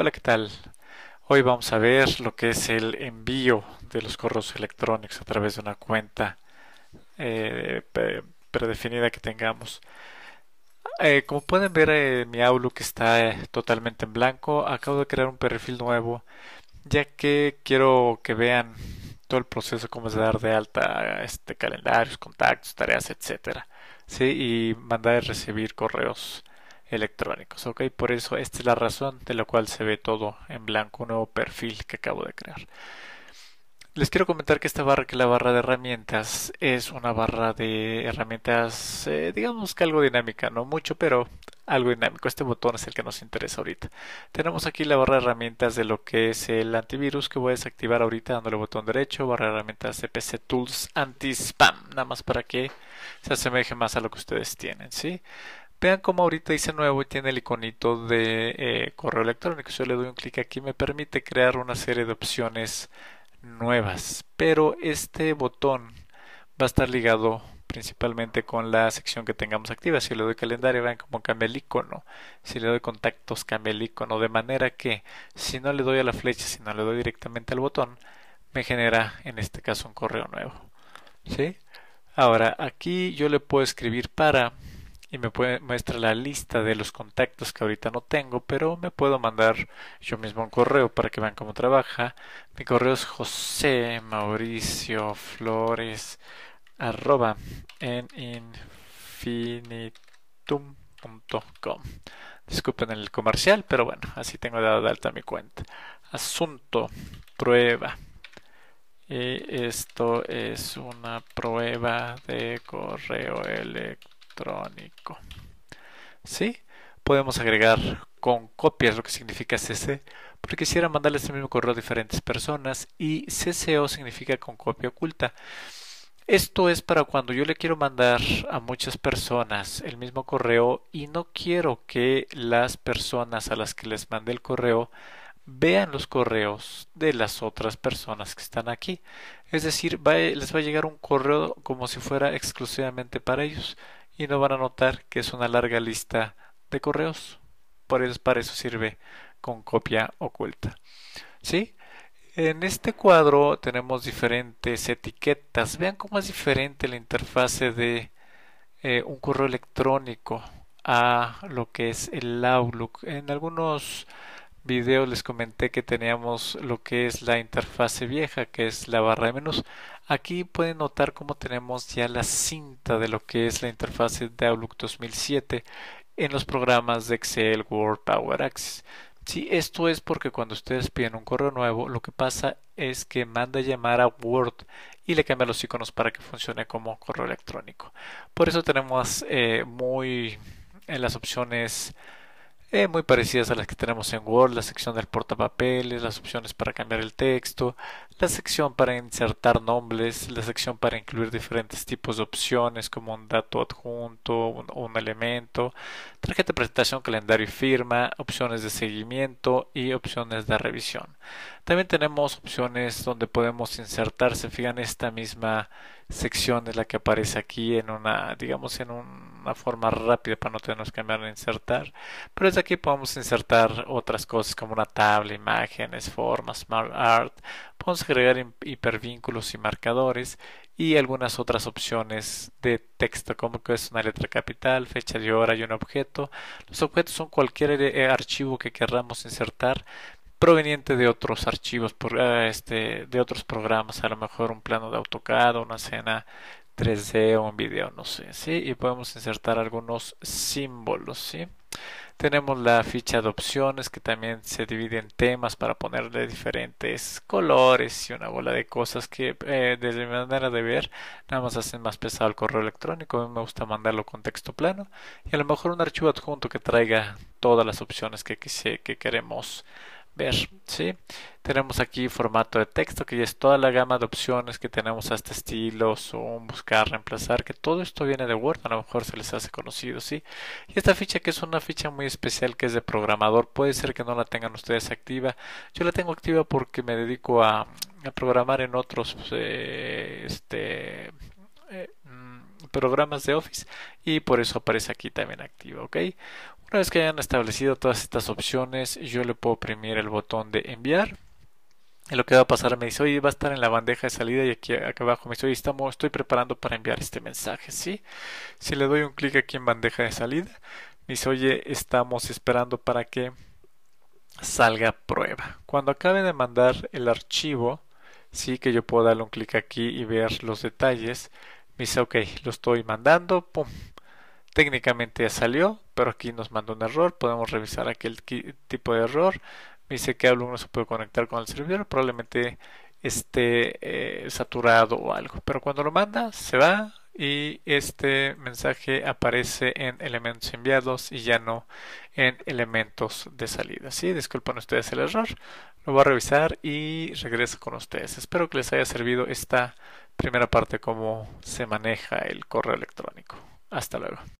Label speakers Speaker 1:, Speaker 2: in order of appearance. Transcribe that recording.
Speaker 1: Hola, ¿qué tal? Hoy vamos a ver lo que es el envío de los correos electrónicos a través de una cuenta eh, predefinida que tengamos. Eh, como pueden ver, eh, mi Outlook está totalmente en blanco. Acabo de crear un perfil nuevo ya que quiero que vean todo el proceso cómo es dar de alta este calendarios, contactos, tareas, etcétera. Sí, y mandar y recibir correos electrónicos. Ok, por eso esta es la razón de la cual se ve todo en blanco, un nuevo perfil que acabo de crear. Les quiero comentar que esta barra, que la barra de herramientas, es una barra de herramientas, eh, digamos que algo dinámica, no mucho, pero algo dinámico. Este botón es el que nos interesa ahorita. Tenemos aquí la barra de herramientas de lo que es el antivirus que voy a desactivar ahorita dándole botón derecho, barra de herramientas CPC Tools Anti-Spam, nada más para que se asemeje más a lo que ustedes tienen, ¿sí? Vean cómo ahorita dice nuevo y tiene el iconito de eh, correo electrónico. Si yo le doy un clic aquí me permite crear una serie de opciones nuevas. Pero este botón va a estar ligado principalmente con la sección que tengamos activa. Si le doy calendario, vean cómo cambia el icono. Si le doy contactos, cambia el icono. De manera que si no le doy a la flecha, si no le doy directamente al botón, me genera en este caso un correo nuevo. ¿Sí? Ahora, aquí yo le puedo escribir para y me muestra la lista de los contactos que ahorita no tengo, pero me puedo mandar yo mismo un correo para que vean cómo trabaja. Mi correo es José Disculpen el comercial, pero bueno, así tengo dado de alta mi cuenta. Asunto, prueba. Y esto es una prueba de correo electrónico electrónico. ¿Sí? Podemos agregar con copias lo que significa CC, porque quisiera mandarles el mismo correo a diferentes personas y CCO significa con copia oculta. Esto es para cuando yo le quiero mandar a muchas personas el mismo correo y no quiero que las personas a las que les mande el correo vean los correos de las otras personas que están aquí. Es decir, les va a llegar un correo como si fuera exclusivamente para ellos y no van a notar que es una larga lista de correos. Por eso, para eso sirve con copia oculta. ¿Sí? En este cuadro tenemos diferentes etiquetas. Vean cómo es diferente la interfase de eh, un correo electrónico a lo que es el Outlook. En algunos video les comenté que teníamos lo que es la interfase vieja, que es la barra de menús. Aquí pueden notar cómo tenemos ya la cinta de lo que es la interfase de Outlook 2007 en los programas de Excel, Word, Power Access. Sí, esto es porque cuando ustedes piden un correo nuevo, lo que pasa es que manda a llamar a Word y le cambia los iconos para que funcione como correo electrónico. Por eso tenemos eh, muy en las opciones eh, muy parecidas a las que tenemos en Word, la sección del portapapeles, las opciones para cambiar el texto, la sección para insertar nombres, la sección para incluir diferentes tipos de opciones como un dato adjunto, un, elemento, tarjeta de presentación, calendario y firma, opciones de seguimiento y opciones de revisión. También tenemos opciones donde podemos insertar, se fijan, esta misma sección es la que aparece aquí en una, digamos, en una forma rápida para no tener que cambiar de insertar. Pero desde aquí podemos insertar otras cosas como una tabla, imágenes, formas, smart art, Podemos agregar hipervínculos y marcadores y algunas otras opciones de texto como que es una letra capital, fecha de hora y un objeto. Los objetos son cualquier eh, eh, archivo que queramos insertar proveniente de otros archivos, ah, este, de otros programas, a lo mejor un plano de AutoCAD, una escena 3D o un video, no sé, ¿sí? Y podemos insertar algunos símbolos, ¿sí? Tenemos la ficha de opciones que también se divide en temas para ponerle diferentes colores y una bola de cosas que eh, de desde mi manera de ver nada más hacen más pesado el correo electrónico. A mí me gusta mandarlo con texto plano y a lo mejor un archivo adjunto que traiga todas las opciones que, que queremos ver, ¿sí? Tenemos aquí formato de texto, que ya es toda la gama de opciones que tenemos hasta este estilos o buscar, reemplazar, que todo esto viene de Word, a lo mejor se les hace conocido, ¿sí? Y esta ficha que es una ficha muy especial que es de programador, puede ser que no la tengan ustedes activa. Yo la tengo activa porque me dedico a, a programar en otros, eh, este... Eh, mm, programas de Office y por eso aparece aquí también activa, ¿ok? Una vez que hayan establecido todas estas opciones, yo le puedo oprimir el botón de enviar. Y lo que va a pasar me dice, oye, va a estar en la bandeja de salida y aquí abajo me dice, oye, estamos, estoy preparando para enviar este mensaje, ¿sí? Si le doy un clic aquí en bandeja de salida, me dice, oye, estamos esperando para que salga prueba. Cuando acabe de mandar el archivo, sí que yo puedo darle un clic aquí y ver los detalles. Me dice, ok, lo estoy mandando, pum, técnicamente ya salió, pero aquí nos manda un error, podemos revisar aquel tipo de error, dice que alumno no se puede conectar con el servidor, probablemente esté eh, saturado o algo, pero cuando lo manda se va y este mensaje aparece en elementos enviados y ya no en elementos de salida. ¿sí? Disculpen ustedes el error, lo voy a revisar y regreso con ustedes. Espero que les haya servido esta primera parte cómo se maneja el correo electrónico. Hasta luego.